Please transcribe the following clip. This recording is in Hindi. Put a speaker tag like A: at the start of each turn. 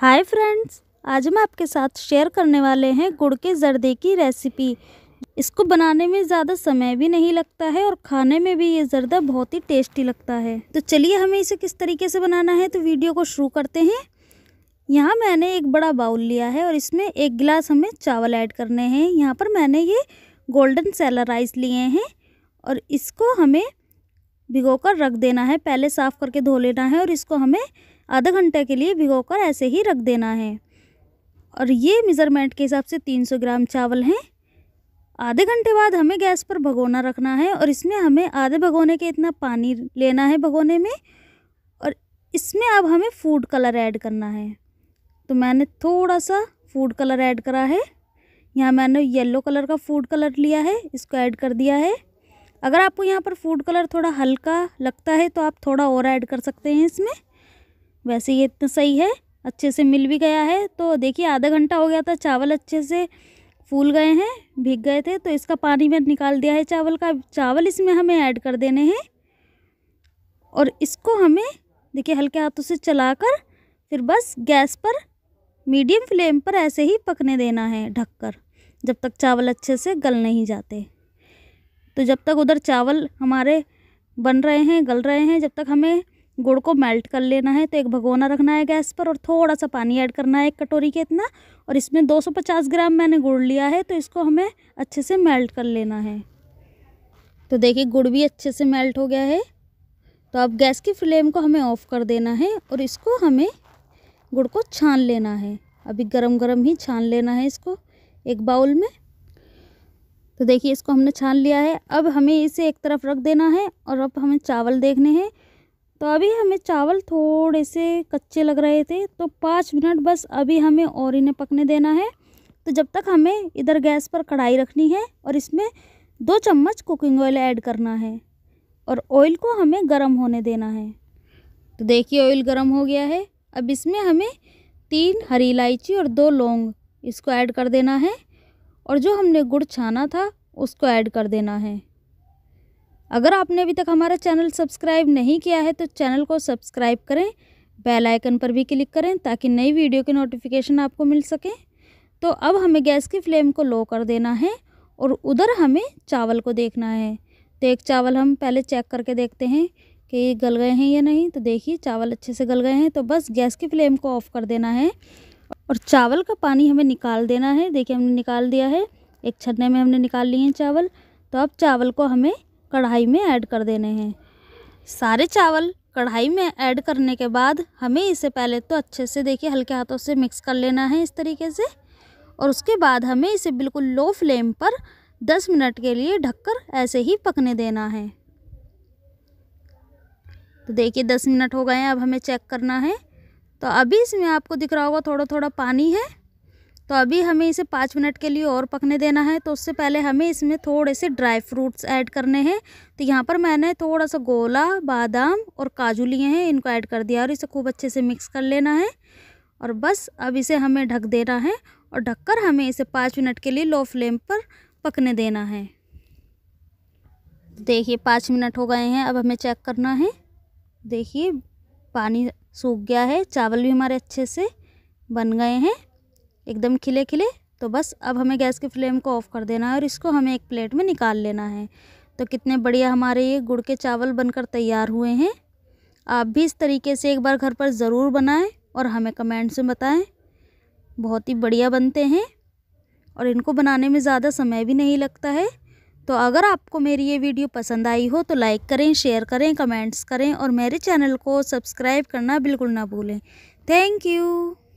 A: हाय फ्रेंड्स आज हम आपके साथ शेयर करने वाले हैं गुड़ के जर्दे की रेसिपी इसको बनाने में ज़्यादा समय भी नहीं लगता है और खाने में भी ये जर्दा बहुत ही टेस्टी लगता है तो चलिए हमें इसे किस तरीके से बनाना है तो वीडियो को शुरू करते हैं यहाँ मैंने एक बड़ा बाउल लिया है और इसमें एक गिलास हमें चावल ऐड करने हैं यहाँ पर मैंने ये गोल्डन सेलर राइस लिए हैं और इसको हमें भिगो कर रख देना है पहले साफ़ करके धो लेना है और इसको हमें आधा घंटे के लिए कर ऐसे ही रख देना है और ये मेज़रमेंट के हिसाब से 300 ग्राम चावल हैं आधे घंटे बाद हमें गैस पर भगोना रखना है और इसमें हमें आधे भगोने के इतना पानी लेना है भगोने में और इसमें अब हमें फूड कलर ऐड करना है तो मैंने थोड़ा सा फूड कलर ऐड करा है यहाँ मैंने येलो कलर का फूड कलर लिया है इसको ऐड कर दिया है अगर आपको यहाँ पर फूड कलर थोड़ा हल्का लगता है तो आप थोड़ा और ऐड कर सकते हैं इसमें वैसे ये इतना सही है अच्छे से मिल भी गया है तो देखिए आधा घंटा हो गया था चावल अच्छे से फूल गए हैं भीग गए थे तो इसका पानी मैं निकाल दिया है चावल का चावल इसमें हमें ऐड कर देने हैं और इसको हमें देखिए हल्के हाथों से चलाकर फिर बस गैस पर मीडियम फ्लेम पर ऐसे ही पकने देना है ढककर जब तक चावल अच्छे से गल नहीं जाते तो जब तक उधर चावल हमारे बन रहे हैं गल रहे हैं जब तक हमें गुड़ को मेल्ट कर लेना है तो एक भगोना रखना है गैस पर और थोड़ा सा पानी ऐड करना है एक कटोरी के इतना और इसमें 250 ग्राम मैंने गुड़ लिया है तो इसको हमें अच्छे से मेल्ट कर लेना है तो देखिए गुड़ भी अच्छे से मेल्ट हो गया है तो अब गैस की फ्लेम को हमें ऑफ़ कर देना है और इसको हमें गुड़ को छान लेना है अभी गर्म गर्म ही छान लेना है इसको एक बाउल में तो देखिए इसको हमने छान लिया है अब हमें इसे एक तरफ रख देना है और अब हमें चावल देखने हैं तो अभी हमें चावल थोड़े से कच्चे लग रहे थे तो पाँच मिनट बस अभी हमें और इन्हें पकने देना है तो जब तक हमें इधर गैस पर कढ़ाई रखनी है और इसमें दो चम्मच कुकिंग ऑयल ऐड करना है और ऑयल को हमें गर्म होने देना है तो देखिए ऑयल गर्म हो गया है अब इसमें हमें तीन हरी इलायची और दो लौंग इसको ऐड कर देना है और जो हमने गुड़ छाना था उसको ऐड कर देना है अगर आपने अभी तक हमारा चैनल सब्सक्राइब नहीं किया है तो चैनल को सब्सक्राइब करें बेल आइकन पर भी क्लिक करें ताकि नई वीडियो की नोटिफिकेशन आपको मिल सके तो अब हमें गैस की फ्लेम को लो कर देना है और उधर हमें चावल को देखना है तो एक चावल हम पहले चेक करके देखते हैं कि गल गए हैं या नहीं तो देखिए चावल अच्छे से गल गए हैं तो बस गैस की फ्लेम को ऑफ़ कर देना है और चावल का पानी हमें निकाल देना है देखिए हमने निकाल दिया है एक छन्ने में हमने निकाल लिए हैं चावल तो अब चावल को हमें कढ़ाई में ऐड कर देने हैं सारे चावल कढ़ाई में ऐड करने के बाद हमें इसे पहले तो अच्छे से देखिए हल्के हाथों से मिक्स कर लेना है इस तरीके से और उसके बाद हमें इसे बिल्कुल लो फ्लेम पर दस मिनट के लिए ढककर ऐसे ही पकने देना है तो देखिए दस मिनट हो गए हैं अब हमें चेक करना है तो अभी इसमें आपको दिख रहा होगा थोड़ा थोड़ा पानी है तो अभी हमें इसे पाँच मिनट के लिए और पकने देना है तो उससे पहले हमें इसमें थोड़े से ड्राई फ्रूट्स ऐड करने हैं तो यहाँ पर मैंने थोड़ा सा गोला बादाम और काजू लिए हैं इनको ऐड कर दिया और इसे खूब अच्छे से मिक्स कर लेना है और बस अब इसे हमें ढक देना है और ढककर हमें इसे पाँच मिनट के लिए लो फ्लेम पर पकने देना है देखिए पाँच मिनट हो गए हैं अब हमें चेक करना है देखिए पानी सूख गया है चावल भी हमारे अच्छे से बन गए हैं एकदम खिले खिले तो बस अब हमें गैस की फ्लेम को ऑफ़ कर देना है और इसको हमें एक प्लेट में निकाल लेना है तो कितने बढ़िया हमारे ये गुड़ के चावल बनकर तैयार हुए हैं आप भी इस तरीके से एक बार घर पर ज़रूर बनाएं और हमें कमेंट्स में बताएं बहुत ही बढ़िया बनते हैं और इनको बनाने में ज़्यादा समय भी नहीं लगता है तो अगर आपको मेरी ये वीडियो पसंद आई हो तो लाइक करें शेयर करें कमेंट्स करें और मेरे चैनल को सब्सक्राइब करना बिल्कुल ना भूलें थैंक यू